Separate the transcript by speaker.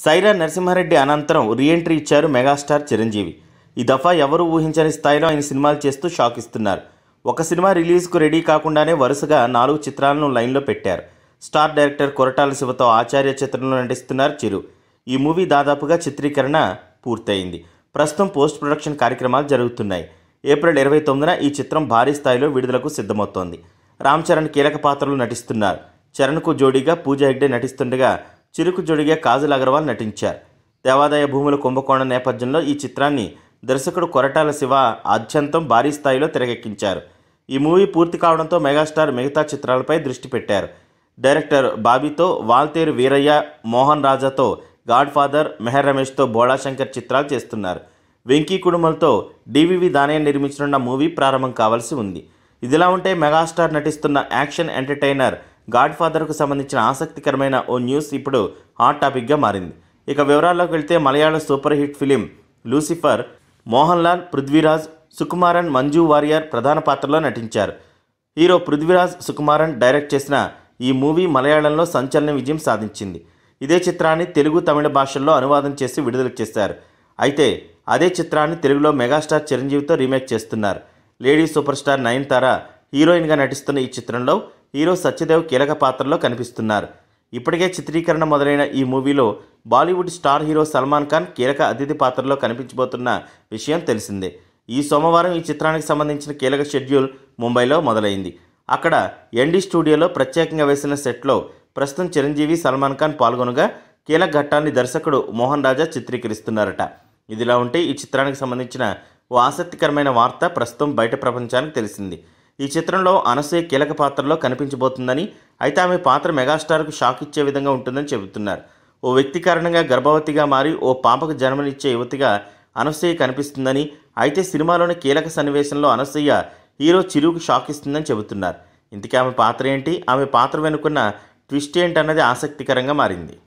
Speaker 1: సైరా నరసింహారెడ్డి అనంతరం రీఎంట్రీ ఇచ్చారు మెగాస్టార్ చిరంజీవి ఈ దఫా ఎవరూ ఊహించని స్థాయిలో ఆయన సినిమాలు చేస్తూ షాక్ ఇస్తున్నారు ఒక సినిమా రిలీజ్కు రెడీ కాకుండానే వరుసగా నాలుగు చిత్రాలను లైన్లో పెట్టారు స్టార్ డైరెక్టర్ కొరటాల శివతో ఆచార్య చిత్రంలో నటిస్తున్నారు చిరు ఈ మూవీ దాదాపుగా చిత్రీకరణ పూర్తయింది ప్రస్తుతం పోస్ట్ ప్రొడక్షన్ కార్యక్రమాలు జరుగుతున్నాయి ఏప్రిల్ ఇరవై తొమ్మిదిన ఈ చిత్రం భారీ స్థాయిలో విడుదలకు సిద్ధమవుతోంది రామ్ చరణ్ కీలక పాత్రలు నటిస్తున్నారు చరణ్కు జోడీగా పూజా హెగ్డే నటిస్తుండగా చిరుకు జొడిగే కాజల్ అగర్వాల్ నటించారు దేవాదాయ భూముల కుంభకోణం నేపథ్యంలో ఈ చిత్రాన్ని దర్శకుడు కొరటాల శివ ఆద్యంతం భారీ స్థాయిలో తెరకెక్కించారు ఈ మూవీ పూర్తి కావడంతో మెగాస్టార్ మిగతా చిత్రాలపై దృష్టి పెట్టారు డైరెక్టర్ బాబీతో వాల్తేరు వీరయ్య మోహన్ రాజాతో గాడ్ ఫాదర్ మెహర్ రమేష్తో బోళాశంకర్ చిత్రాలు చేస్తున్నారు వెంకీ కుడుమలతో డివివి దానయ్య నిర్మించనున్న మూవీ ప్రారంభం కావాల్సి ఉంది ఇదిలా ఉంటే మెగాస్టార్ నటిస్తున్న యాక్షన్ ఎంటర్టైనర్ గాడ్ ఫాదర్కు సంబంధించిన ఆసక్తికరమైన ఓ న్యూస్ ఇప్పుడు హాట్ టాపిక్గా మారింది ఇక వివరాల్లోకి వెళ్తే Malayala super hit film Lucifer Mohan Lal Prithviraj Sukumaran Manju Warrier ప్రధాన పాత్రలో నటించారు హీరో పృథ్వీరాజ్ సుకుమారన్ డైరెక్ట్ చేసిన ఈ మూవీ మలయాళంలో సంచలన విజయం సాధించింది ఇదే చిత్రాన్ని తెలుగు తమిళ భాషల్లో అనువాదం చేసి విడుదల చేశారు అయితే అదే చిత్రాన్ని తెలుగులో మెగాస్టార్ చిరంజీవితో రీమేక్ చేస్తున్నారు లేడీ సూపర్ స్టార్ తార హీరోయిన్గా నటిస్తున్న ఈ చిత్రంలో హీరో సత్యదేవ్ కీలక పాత్రలో కనిపిస్తున్నారు ఇప్పటికే చిత్రీకరణ మొదలైన ఈ మూవీలో Bollywood star hero Salman Khan కీలక అతిథి పాత్రలో కనిపించబోతున్న విషయం తెలిసిందే ఈ సోమవారం ఈ చిత్రానికి సంబంధించిన కీలక షెడ్యూల్ ముంబైలో మొదలైంది అక్కడ ఎన్డీ స్టూడియోలో ప్రత్యేకంగా వేసిన సెట్లో ప్రస్తుతం చిరంజీవి సల్మాన్ ఖాన్ పాల్గొనగా కీలక ఘట్టాన్ని దర్శకుడు మోహన్ రాజా చిత్రీకరిస్తున్నారట ఇదిలా ఉంటే ఈ చిత్రానికి సంబంధించిన ఓ ఆసక్తికరమైన వార్త ప్రస్తుతం బయట ప్రపంచానికి తెలిసింది ఈ చిత్రంలో అనసే కీలక పాత్రలో కనిపించబోతుందని అయితే ఆమె పాత్ర మెగాస్టార్కు షాక్ ఇచ్చే విధంగా ఉంటుందని చెబుతున్నారు ఓ వ్యక్తి కారణంగా గర్భవతిగా మారి ఓ పాపకు జన్మనిచ్చే యువతిగా అనసూయ కనిపిస్తుందని అయితే సినిమాలోని కీలక సన్నివేశంలో అనసూయ హీరో చిరుకు షాక్ ఇస్తుందని చెబుతున్నారు ఇంతకీ ఆమె పాత్ర ఏంటి ఆమె పాత్ర వెనుకున్న ట్విస్ట్ ఏంటన్నది ఆసక్తికరంగా మారింది